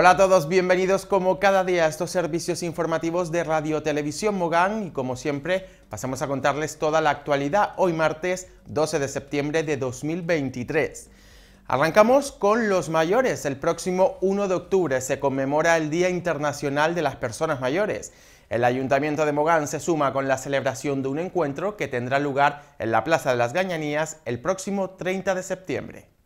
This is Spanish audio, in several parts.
Hola a todos, bienvenidos como cada día a estos servicios informativos de Radio Televisión Mogán y como siempre pasamos a contarles toda la actualidad hoy martes 12 de septiembre de 2023. Arrancamos con los mayores. El próximo 1 de octubre se conmemora el Día Internacional de las Personas Mayores. El Ayuntamiento de Mogán se suma con la celebración de un encuentro que tendrá lugar en la Plaza de las Gañanías el próximo 30 de septiembre.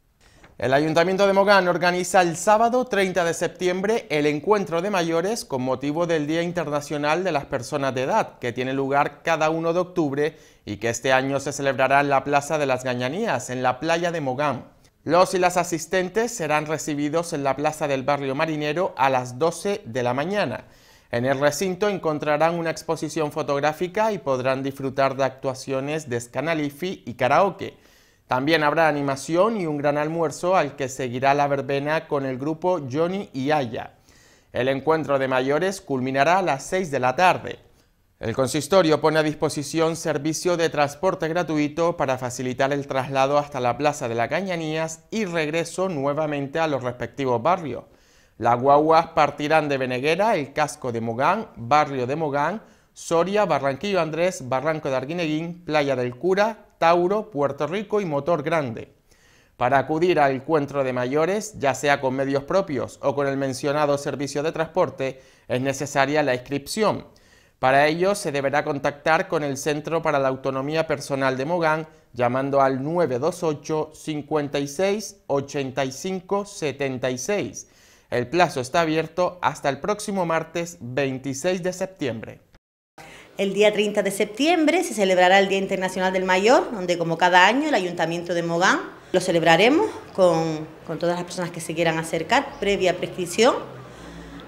El Ayuntamiento de Mogán organiza el sábado 30 de septiembre el encuentro de mayores con motivo del Día Internacional de las Personas de Edad, que tiene lugar cada 1 de octubre y que este año se celebrará en la Plaza de las Gañanías, en la playa de Mogán. Los y las asistentes serán recibidos en la Plaza del Barrio Marinero a las 12 de la mañana. En el recinto encontrarán una exposición fotográfica y podrán disfrutar de actuaciones de Scanalifi y karaoke. También habrá animación y un gran almuerzo al que seguirá la verbena con el grupo Johnny y Aya. El encuentro de mayores culminará a las 6 de la tarde. El consistorio pone a disposición servicio de transporte gratuito para facilitar el traslado hasta la Plaza de la Cañanías y regreso nuevamente a los respectivos barrios. Las guaguas partirán de Beneguera, el casco de Mogán, barrio de Mogán, Soria, Barranquillo Andrés, Barranco de Arguineguín, Playa del Cura, Tauro, Puerto Rico y Motor Grande. Para acudir al encuentro de mayores, ya sea con medios propios o con el mencionado servicio de transporte, es necesaria la inscripción. Para ello se deberá contactar con el Centro para la Autonomía Personal de Mogán llamando al 928 56 85 76. El plazo está abierto hasta el próximo martes 26 de septiembre. El día 30 de septiembre se celebrará el Día Internacional del Mayor, donde como cada año el Ayuntamiento de Mogán lo celebraremos con, todas las personas que se quieran acercar, previa prescripción.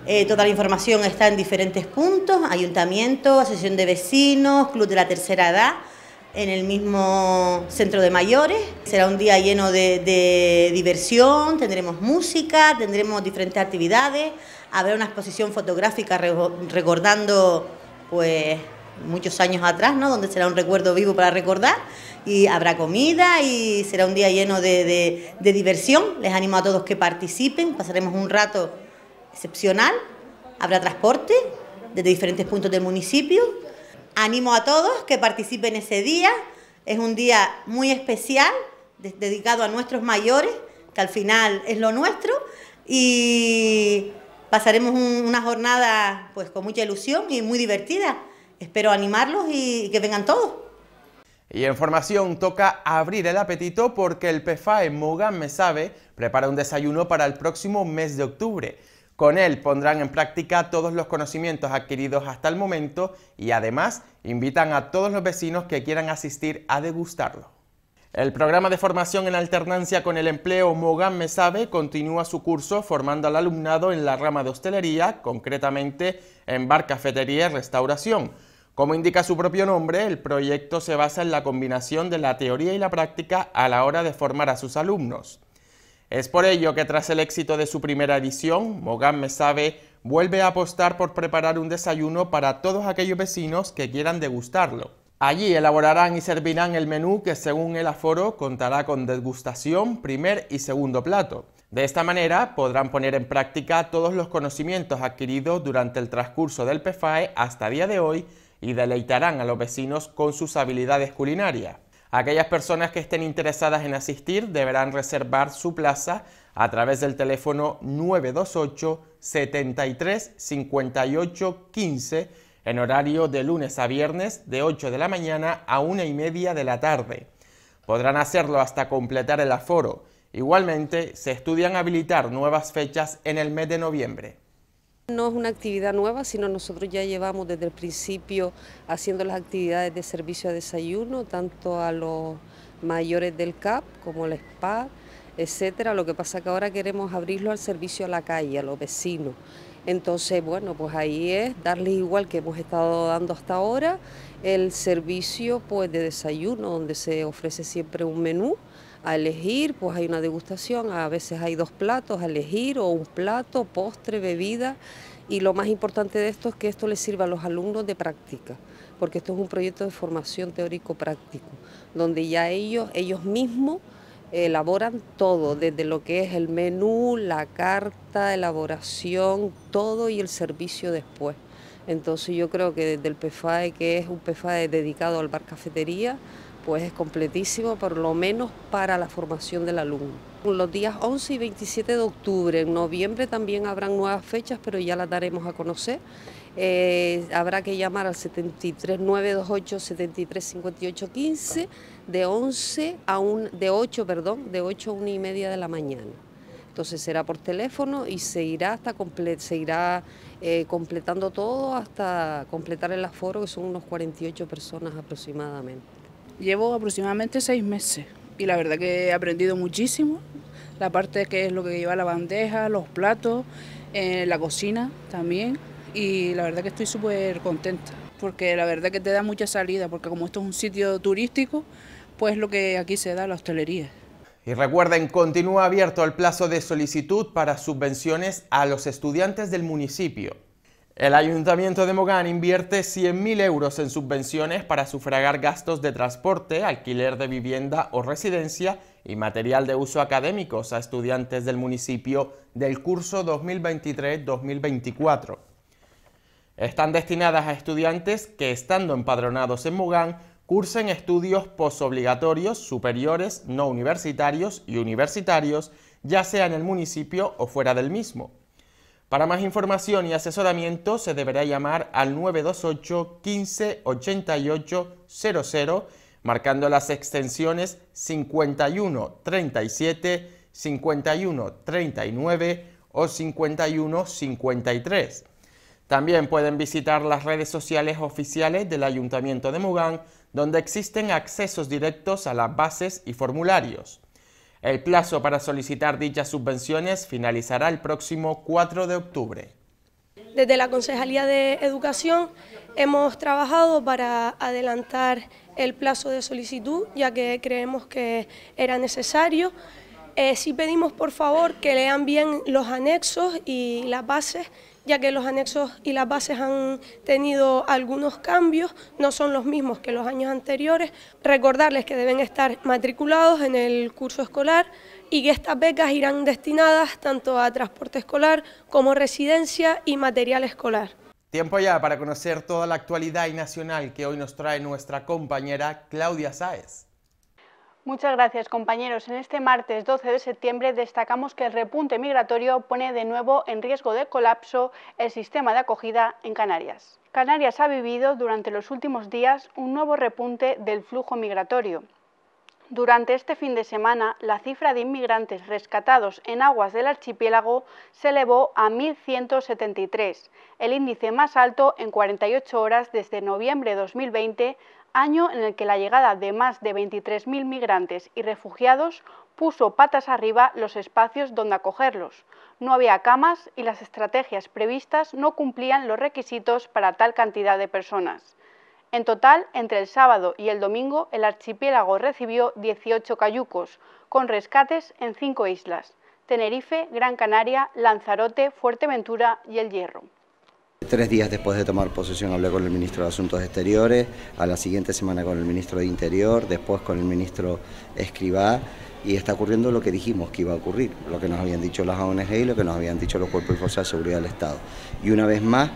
Eh, toda la información está en diferentes puntos, ayuntamiento, asociación de vecinos, club de la tercera edad, en el mismo centro de mayores. Será un día lleno de, de diversión, tendremos música, tendremos diferentes actividades, habrá una exposición fotográfica recordando pues muchos años atrás, ¿no? Donde será un recuerdo vivo para recordar y habrá comida y será un día lleno de, de, diversión. Les animo a todos que participen, pasaremos un rato excepcional, habrá transporte desde diferentes puntos del municipio. Animo a todos que participen ese día, es un día muy especial dedicado a nuestros mayores, que al final es lo nuestro, y pasaremos una jornada pues con mucha ilusión y muy divertida espero animarlos y que vengan todos. Y en formación toca abrir el apetito porque el PFAE moga Me Sabe prepara un desayuno para el próximo mes de octubre. Con él pondrán en práctica todos los conocimientos adquiridos hasta el momento y además invitan a todos los vecinos que quieran asistir a degustarlo. El programa de formación en alternancia con el empleo Mogán Me continúa su curso formando al alumnado en la rama de hostelería, concretamente en bar, cafetería y restauración. Como indica su propio nombre, el proyecto se basa en la combinación de la teoría y la práctica a la hora de formar a sus alumnos. Es por ello que tras el éxito de su primera edición, Mogán Me Sabe vuelve a apostar por preparar un desayuno para todos aquellos vecinos que quieran degustarlo. Allí elaborarán y servirán el menú que según el aforo contará con degustación, primer y segundo plato. De esta manera podrán poner en práctica todos los conocimientos adquiridos durante el transcurso del PFAE hasta día de hoy y deleitarán a los vecinos con sus habilidades culinarias. Aquellas personas que estén interesadas en asistir deberán reservar su plaza a través del teléfono 928 73 58 15 en horario de lunes a viernes de 8 de la mañana a 1 y media de la tarde. Podrán hacerlo hasta completar el aforo. Igualmente, se estudian habilitar nuevas fechas en el mes de noviembre. No es una actividad nueva, sino nosotros ya llevamos desde el principio haciendo las actividades de servicio a desayuno, tanto a los mayores del CAP como el SPA, etcétera. Lo que pasa que ahora queremos abrirlo al servicio a la calle, a los vecinos. Entonces, bueno, pues ahí es darles igual que hemos estado dando hasta ahora el servicio pues de desayuno donde se ofrece siempre un menú a elegir, pues hay una degustación, a veces hay dos platos a elegir o un plato, postre, bebida y lo más importante de esto es que esto les sirva a los alumnos de práctica, porque esto es un proyecto de formación teórico práctico, donde ya ellos ellos mismos elaboran todo, desde lo que es el menú, la carta, elaboración, todo y el servicio después. Entonces yo creo que desde el PFAE, que es un PFAE dedicado al bar cafetería, pues es completísimo, por lo menos para la formación del alumno. Los días 11 y 27 de octubre, en noviembre también habrán nuevas fechas, pero ya las daremos a conocer. Eh, habrá que llamar al 73928-735815 de 11 a un, de 8, perdón, de 8 a 1 y media de la mañana. Entonces será por teléfono y se irá hasta irá eh, completando todo hasta completar el aforo, que son unos 48 personas aproximadamente. Llevo aproximadamente seis meses y la verdad que he aprendido muchísimo. La parte que es lo que lleva la bandeja, los platos, eh, la cocina también y la verdad que estoy súper contenta, porque la verdad que te da mucha salida, porque como esto es un sitio turístico, pues lo que aquí se da, la hostelería. Y recuerden, continúa abierto el plazo de solicitud para subvenciones a los estudiantes del municipio. El Ayuntamiento de Mogán invierte 100.000 euros en subvenciones para sufragar gastos de transporte, alquiler de vivienda o residencia y material de uso académicos a estudiantes del municipio del curso 2023-2024. Están destinadas a estudiantes que, estando empadronados en Mugán, cursen estudios posobligatorios, superiores, no universitarios y universitarios, ya sea en el municipio o fuera del mismo. Para más información y asesoramiento se deberá llamar al 928 15 88 00, marcando las extensiones 51 37, 51 39 o 51 53. También pueden visitar las redes sociales oficiales del Ayuntamiento de Mugán, donde existen accesos directos a las bases y formularios. El plazo para solicitar dichas subvenciones finalizará el próximo 4 de octubre. Desde la Concejalía de Educación hemos trabajado para adelantar el plazo de solicitud, ya que creemos que era necesario. Eh, si pedimos por favor que lean bien los anexos y las bases ya que los anexos y las bases han tenido algunos cambios, no son los mismos que los años anteriores. Recordarles que deben estar matriculados en el curso escolar y que estas becas irán destinadas tanto a transporte escolar como residencia y material escolar. Tiempo ya para conocer toda la actualidad y nacional que hoy nos trae nuestra compañera Claudia Sáez. Muchas gracias, compañeros. En este martes 12 de septiembre destacamos que el repunte migratorio pone de nuevo en riesgo de colapso el sistema de acogida en Canarias. Canarias ha vivido durante los últimos días un nuevo repunte del flujo migratorio. Durante este fin de semana, la cifra de inmigrantes rescatados en aguas del archipiélago se elevó a 1.173, el índice más alto en 48 horas desde noviembre de 2020, año en el que la llegada de más de 23.000 migrantes y refugiados puso patas arriba los espacios donde acogerlos. No había camas y las estrategias previstas no cumplían los requisitos para tal cantidad de personas. En total, entre el sábado y el domingo, el archipiélago recibió 18 cayucos, con rescates en cinco islas, Tenerife, Gran Canaria, Lanzarote, Fuerteventura y El Hierro. Tres días después de tomar posesión hablé con el ministro de Asuntos Exteriores, a la siguiente semana con el ministro de Interior, después con el ministro Escribá y está ocurriendo lo que dijimos que iba a ocurrir, lo que nos habían dicho las ONG y lo que nos habían dicho los cuerpos y fuerzas de seguridad del Estado. Y una vez más,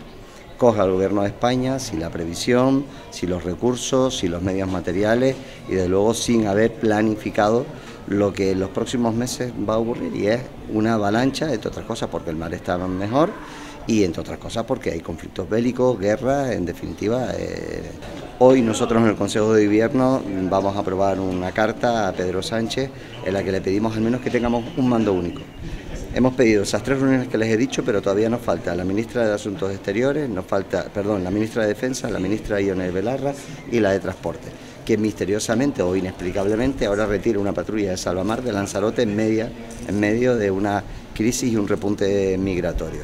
coge al gobierno de España si la previsión, si los recursos, si los medios materiales y desde luego sin haber planificado lo que en los próximos meses va a ocurrir y es una avalancha, entre otras cosas porque el mar está mejor y entre otras cosas porque hay conflictos bélicos, guerras, en definitiva. Eh, hoy nosotros en el Consejo de Gobierno vamos a aprobar una carta a Pedro Sánchez en la que le pedimos al menos que tengamos un mando único. Hemos pedido esas tres reuniones que les he dicho, pero todavía nos falta la ministra de Asuntos Exteriores, nos falta, perdón, la ministra de Defensa, la ministra Ionel Belarra y la de Transporte, que misteriosamente o inexplicablemente ahora retira una patrulla de Salvamar de Lanzarote en, media, en medio de una crisis y un repunte migratorio.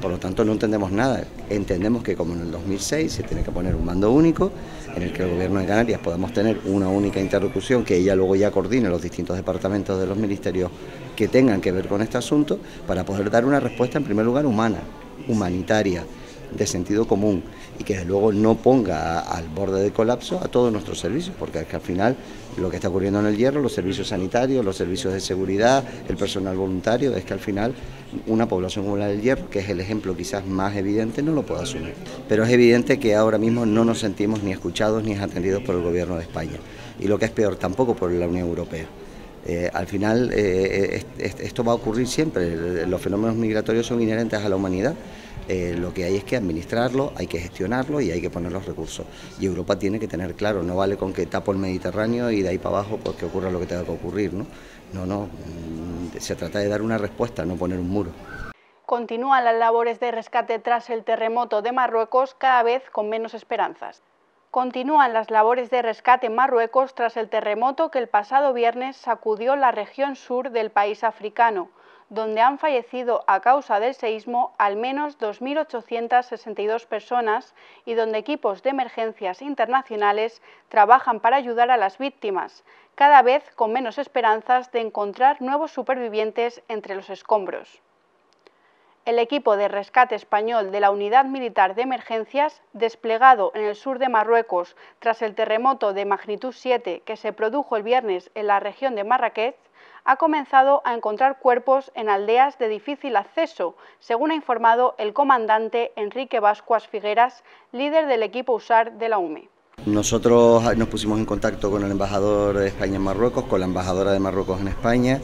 Por lo tanto, no entendemos nada. Entendemos que como en el 2006 se tiene que poner un mando único en el que el gobierno de Canarias podamos tener una única interlocución que ella luego ya coordine los distintos departamentos de los ministerios que tengan que ver con este asunto para poder dar una respuesta en primer lugar humana, humanitaria de sentido común y que desde luego no ponga al borde del colapso a todos nuestros servicios, porque es que al final lo que está ocurriendo en el hierro, los servicios sanitarios, los servicios de seguridad, el personal voluntario, es que al final una población como la del hierro, que es el ejemplo quizás más evidente, no lo puede asumir. Pero es evidente que ahora mismo no nos sentimos ni escuchados ni atendidos por el gobierno de España, y lo que es peor, tampoco por la Unión Europea. Eh, al final eh, eh, esto va a ocurrir siempre, los fenómenos migratorios son inherentes a la humanidad eh, lo que hay es que administrarlo, hay que gestionarlo y hay que poner los recursos. Y Europa tiene que tener claro, no vale con que tapo el Mediterráneo y de ahí para abajo porque que ocurra lo que tenga que ocurrir. ¿no? no, no, mm, se trata de dar una respuesta, no poner un muro. Continúan las labores de rescate tras el terremoto de Marruecos, cada vez con menos esperanzas. Continúan las labores de rescate en Marruecos tras el terremoto que el pasado viernes sacudió la región sur del país africano donde han fallecido a causa del seísmo al menos 2.862 personas y donde equipos de emergencias internacionales trabajan para ayudar a las víctimas, cada vez con menos esperanzas de encontrar nuevos supervivientes entre los escombros. El equipo de rescate español de la Unidad Militar de Emergencias, desplegado en el sur de Marruecos tras el terremoto de magnitud 7 que se produjo el viernes en la región de Marrakech, ha comenzado a encontrar cuerpos en aldeas de difícil acceso, según ha informado el comandante Enrique Vascuas Figueras, líder del equipo USAR de la UME. Nosotros nos pusimos en contacto con el embajador de España en Marruecos, con la embajadora de Marruecos en España,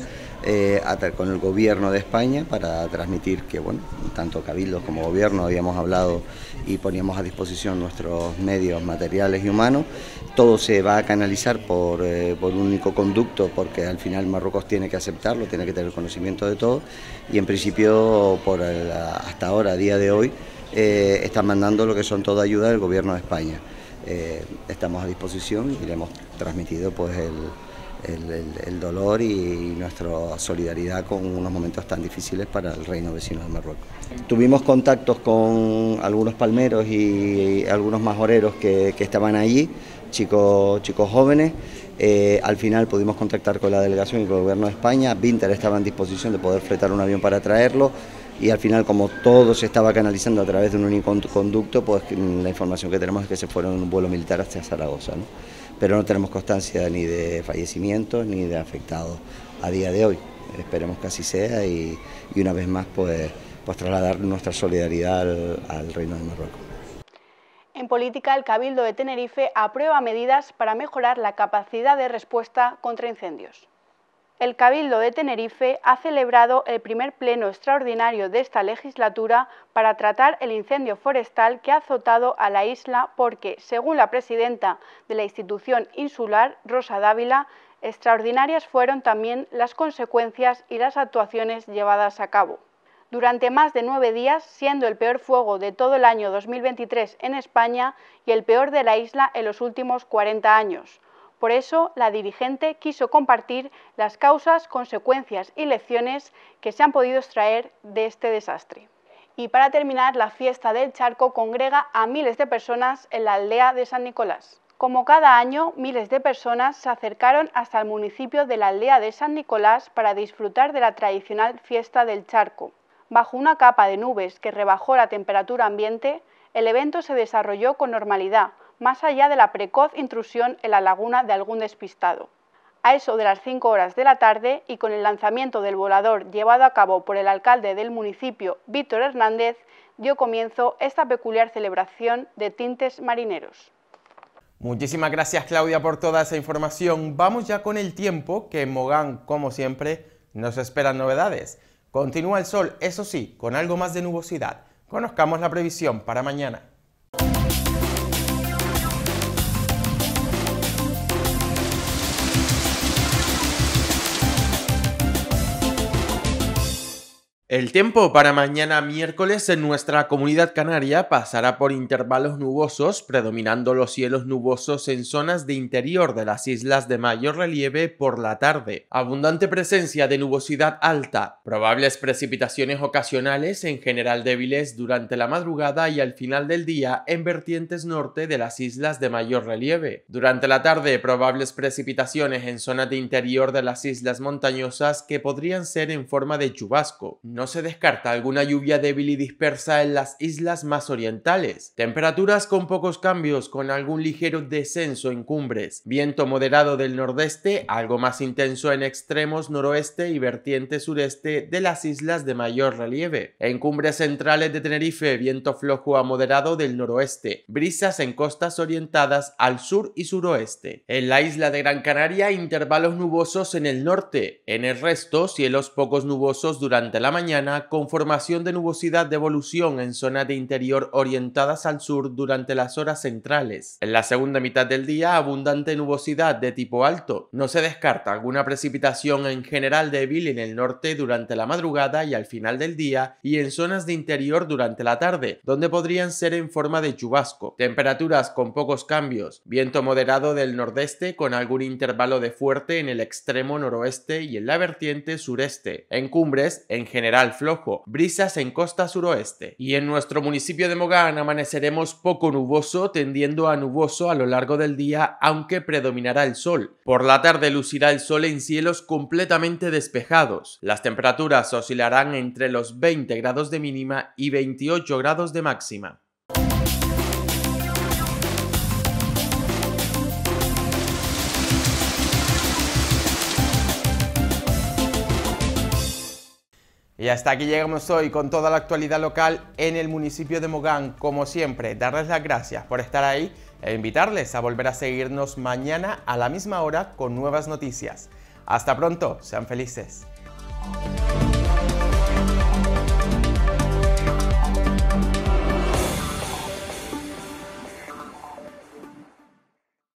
eh, con el gobierno de España para transmitir que, bueno, tanto Cabildos como gobierno habíamos hablado y poníamos a disposición nuestros medios materiales y humanos. Todo se va a canalizar por, eh, un único conducto porque al final Marruecos tiene que aceptarlo, tiene que tener conocimiento de todo y en principio por hasta ahora, a día de hoy, eh, están mandando lo que son toda ayuda del gobierno de España. estamos a disposición y le hemos transmitido pues el el, dolor y, nuestra solidaridad con unos momentos tan difíciles para el reino vecino de Marruecos. Tuvimos contactos con algunos palmeros y, algunos majoreros que, que estaban allí, chicos, chicos jóvenes. Eh, al final pudimos contactar con la delegación y con el gobierno de España. Vinter estaba en disposición de poder fletar un avión para traerlo y al final como todo se estaba canalizando a través de un único conducto, pues la información que tenemos es que se fueron en un vuelo militar hasta Zaragoza pero no tenemos constancia ni de fallecimientos ni de afectados a día de hoy. Esperemos que así sea y, una vez más pues, pues trasladar nuestra solidaridad al Reino de Marruecos. En política, el Cabildo de Tenerife aprueba medidas para mejorar la capacidad de respuesta contra incendios el Cabildo de Tenerife ha celebrado el primer pleno extraordinario de esta legislatura para tratar el incendio forestal que ha azotado a la isla porque, según la presidenta de la institución insular, Rosa Dávila, extraordinarias fueron también las consecuencias y las actuaciones llevadas a cabo. Durante más de nueve días, siendo el peor fuego de todo el año 2023 en España y el peor de la isla en los últimos 40 años, por eso, la dirigente quiso compartir las causas, consecuencias y lecciones que se han podido extraer de este desastre. Y para terminar, la fiesta del charco congrega a miles de personas en la aldea de San Nicolás. Como cada año, miles de personas se acercaron hasta el municipio de la aldea de San Nicolás para disfrutar de la tradicional fiesta del charco. Bajo una capa de nubes que rebajó la temperatura ambiente, el evento se desarrolló con normalidad, más allá de la precoz intrusión en la laguna de algún despistado. A eso de las 5 horas de la tarde y con el lanzamiento del volador llevado a cabo por el alcalde del municipio, Víctor Hernández, dio comienzo esta peculiar celebración de tintes marineros. Muchísimas gracias Claudia por toda esa información. Vamos ya con el tiempo, que en Mogán, como siempre, nos esperan novedades. Continúa el sol, eso sí, con algo más de nubosidad. Conozcamos la previsión para mañana. El tiempo para mañana miércoles en nuestra comunidad canaria pasará por intervalos nubosos, predominando los cielos nubosos en zonas de interior de las islas de mayor relieve por la tarde. Abundante presencia de nubosidad alta, probables precipitaciones ocasionales en general débiles durante la madrugada y al final del día en vertientes norte de las islas de mayor relieve. Durante la tarde, probables precipitaciones en zonas de interior de las islas montañosas que podrían ser en forma de chubasco se descarta alguna lluvia débil y dispersa en las islas más orientales. Temperaturas con pocos cambios, con algún ligero descenso en cumbres. Viento moderado del nordeste, algo más intenso en extremos noroeste y vertiente sureste de las islas de mayor relieve. En cumbres centrales de Tenerife, viento flojo a moderado del noroeste. Brisas en costas orientadas al sur y suroeste. En la isla de Gran Canaria, intervalos nubosos en el norte. En el resto, cielos pocos nubosos durante la mañana mañana con formación de nubosidad de evolución en zonas de interior orientadas al sur durante las horas centrales. En la segunda mitad del día, abundante nubosidad de tipo alto. No se descarta alguna precipitación en general débil en el norte durante la madrugada y al final del día y en zonas de interior durante la tarde, donde podrían ser en forma de chubasco. Temperaturas con pocos cambios, viento moderado del nordeste con algún intervalo de fuerte en el extremo noroeste y en la vertiente sureste. En cumbres, en general al flojo, brisas en costa suroeste. Y en nuestro municipio de Mogán amaneceremos poco nuboso, tendiendo a nuboso a lo largo del día, aunque predominará el sol. Por la tarde lucirá el sol en cielos completamente despejados. Las temperaturas oscilarán entre los 20 grados de mínima y 28 grados de máxima. Y hasta aquí llegamos hoy con toda la actualidad local en el municipio de Mogán. Como siempre, darles las gracias por estar ahí e invitarles a volver a seguirnos mañana a la misma hora con nuevas noticias. Hasta pronto, sean felices.